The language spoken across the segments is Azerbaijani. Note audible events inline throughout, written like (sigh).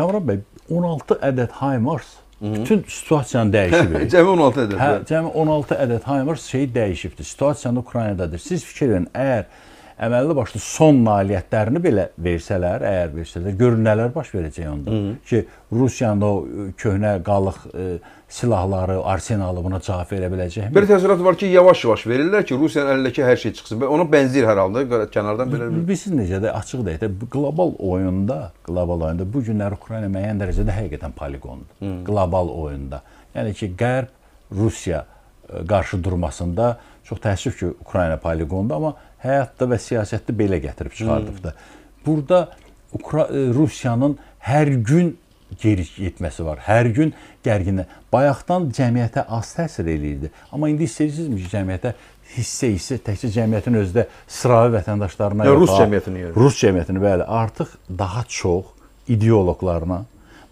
Kamran bəy, 16 ədəd HIMARS bütün situasiyanı dəyişib. (laughs) cəmi 16 ədəd. Hə, hə. cəmi 16 ədəd HIMARS şeyi dəyişibdir. Situasiyanı Ukraynadadır. Siz fikir verin, əgər əməlli başlı son nailiyyətlərini belə versələr, əgər versələr, görün nələr baş verəcək onda. Hı -hı. Ki, Rusiyanın o köhnə qalıq e, silahları, arsenalı buna cavab verə biləcəkmi? Bir təəssürat var ki, yavaş-yavaş verirlər ki, Rusiyanın əlindəki hər şey çıxsın. Ona bənzir hər halda kənardan belə bir. Bilirsiniz necədir? Açıq deyək də, qlobal oyunda, qlobal oyunda bu günlər Ukrayna müəyyən dərəcədə həqiqətən poliqondur. Hı -hı. Qlobal oyunda. Yəni ki, Qərb Rusiya qarşı durmasında çox təəssüf ki, Ukrayna poliqondur, amma həyatda və siyasətdə belə gətirib çıxardıbdı. Hmm. Burada Ukra e, Rusiyanın hər gün geri getməsi var. Hər gün gərginə. Bayaqdan cəmiyyətə az təsir eləyirdi. Amma indi istəyirsinizmi ki, cəmiyyətə hissə-hissə təkcə cəmiyyətin özdə sıravi vətəndaşlarına hə, yox, rus cəmiyyətini yox. Yəni. Rus cəmiyyətini bəli, artıq daha çox ideoloqlarına,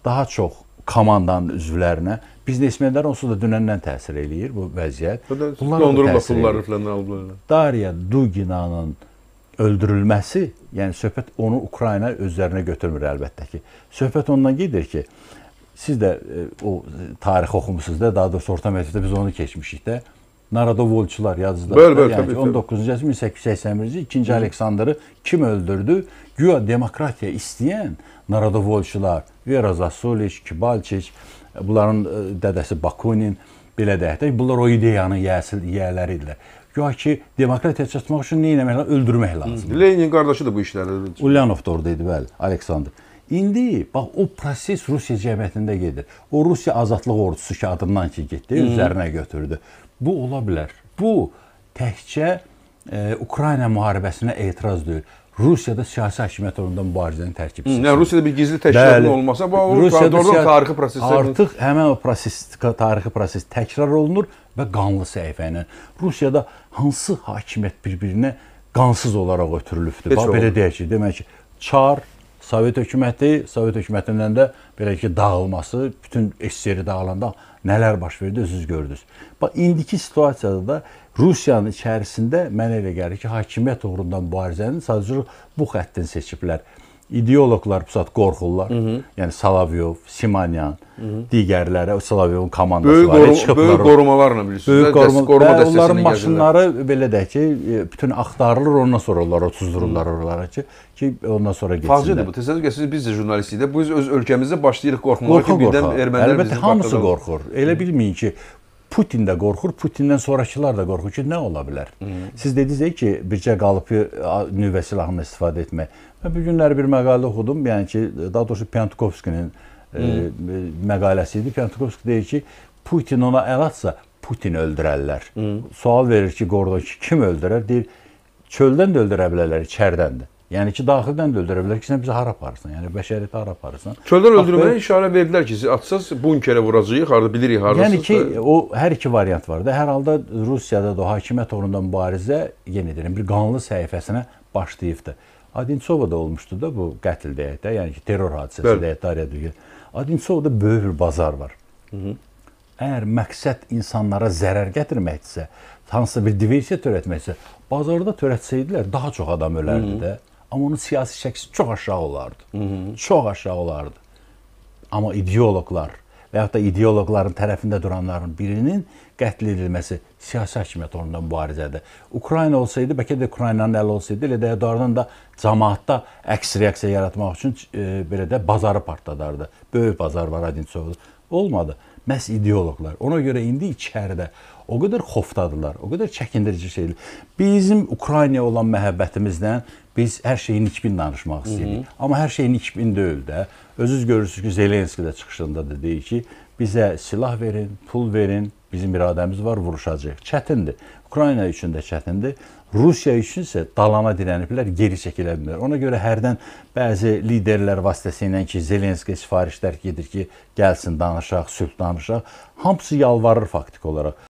daha çox komandanın üzvlərinə biznesmenlər onsuz da dünəndən təsir eləyir bu vəziyyət. Bunlar dondurma pulları filan aldılar. Darya Duginanın öldürülməsi, yəni söhbət onu Ukrayna özlərinə götürmür əlbəttə ki. Söhbət ondan gedir ki, siz də e, o tarixi oxumusunuz da, daha doğrusu orta məktəbdə biz onu keçmişik də naradovolçular yazdılar. Böyle böyle yani tabii. 19. əsr 1881-ci 2-ci Aleksandrı kim öldürdü? Güya demokratiya istəyən naradovolçular, Vera Zasoliç, Kibalçiç, bunların e, dədəsi Bakunin belə deyək də, bunlar o ideyanın yəsil yiyələri idilər. Güya ki, demokratiya çatmaq üçün nə etmək lazım? Öldürmək lazımdır. Lenin qardaşı da bu işləri. Ulyanov da orada idi, bəli, Aleksandr. İndi bax o proses Rusiya cəmiyyətində gedir. O Rusiya Azadlıq Ordusu ki adından ki getdi, Hı -hı. üzərinə götürdü. Bu ola bilər. Bu təkcə e, Ukrayna müharibəsinə etiraz deyil. Rusiyada siyasi hakimiyyət orunda mübarizənin tərkibçisi. Nə Rusiyada bir gizli təşkilatın olmasa bu Rusiyada tarixi proses artıq həmin o proses tarixi proses təkrar olunur və qanlı səhifə ilə. Rusiyada hansı hakimiyyət bir-birinə qansız olaraq ötürülübdür? Bax belə deyək ki, demək ki, çar Sovet hökuməti, Sovet hökumətindən də belə ki, dağılması, bütün SSR dağılanda nələr baş verdi özünüz gördünüz. Bax indiki situasiyada da Rusiyanın içərisində mənə elə gəlir ki, hakimiyyət uğrunda mübarizənin sadəcə bu xəttin seçiblər ideoloqlar pusat qorxurlar. Hı -hı. Yəni Salavyov, Simanyan, Hı -hı. digərləri, Salavyovun komandası böyük var. Qorum, çıxıblar. Böyük qorumalarla bilirsiniz. Böyük qoruma, dəst, qoruma dəstəsi onların maşınları gəzirlər. belə də ki, e, bütün axtarılır, ondan sonra onlar otuzdururlar oralara ki, ki ondan sonra getsinlər. Faciədir bu. Təsadüf gəlsiniz, biz də jurnalistikdə biz öz ölkəmizdə başlayırıq qorxmağa qorxu, ki, birdən ermənilər bizi Əlbəttə hamısı qorxur. Elə bilməyin ki, Putin də qorxur, Putindən sonrakılar da qorxur ki, nə ola bilər? Hmm. Siz dediniz ki, bircə qalıpı nüvə silahından istifadə etmək. Mən bu günləri bir məqalə oxudum, yəni ki, daha doğrusu Piantokovskinin hmm. e, məqaləsi idi. Piantokovski deyir ki, Putin ona əl atsa, Putin öldürərlər. Hmm. Sual verir ki, Qordon ki, kim öldürər? Deyir, çöldən də öldürə bilərlər, içərdən də. Yəni ki, daxildən də öldürə bilər ki, sən bizi hara aparırsan? Yəni bəşəriyyəti hara aparırsan? Çöldən öldürməyə işarə verdilər ki, siz atsaz bunkerə vuracağıq, harda bilirik hardasınız. Yəni ki, da. o hər iki variant var da. Hər halda Rusiyada da hakimiyyət uğrunda mübarizə yenə deyirəm, bir qanlı səhifəsinə başlayıbdı. Adinçovada olmuşdu da bu qətl deyək də, yəni ki, terror hadisəsi deyək də, Darya Adinçovada böyük bir bazar var. Hı -hı. Əgər məqsəd insanlara zərər gətirməkdirsə, hansısa bir diversiya törətməkdirsə, bazarda törətsəydilər daha çox adam ölərdi Hı -hı. də. Amma onun siyasi çəkisi çox aşağı olardı. Hı -hı. Çox aşağı olardı. Amma ideoloqlar və ya da ideoloqların tərəfində duranların birinin qətl edilməsi siyasi hakimiyyət onunla mübarizədir. Ukrayna olsaydı, bəlkə də Ukraynanın əli olsaydı, elə də doğrudan da cəmaatda əks reaksiya yaratmaq üçün e, belə də bazarı partladardı. Böyük bazar var Odintsovda. Olmadı. Məhz ideoloqlar. Ona görə indi içəridə o qədər xofdadılar, o qədər çəkindirici şeydir. Bizim Ukraynaya olan məhəbbətimizdən biz hər şeyin nikbin danışmaq istəyirik. Amma hər şeyin nikbin deyil də. Özünüz görürsünüz ki, Zelenski də çıxışında dedi ki, bizə silah verin, pul verin, Bizim iradəmiz var, vuruşacağıq. Çətindir. Ukrayna üçün də çətindir. Rusiya üçün isə dalana dirəniblər, geri çəkilə bilmirlər. Ona görə hərdən bəzi liderlər vasitəsilə ki, Zelenski sifarişlər gedir ki, gəlsin danışaq, sülh danışaq. Hamısı yalvarır faktiki olaraq.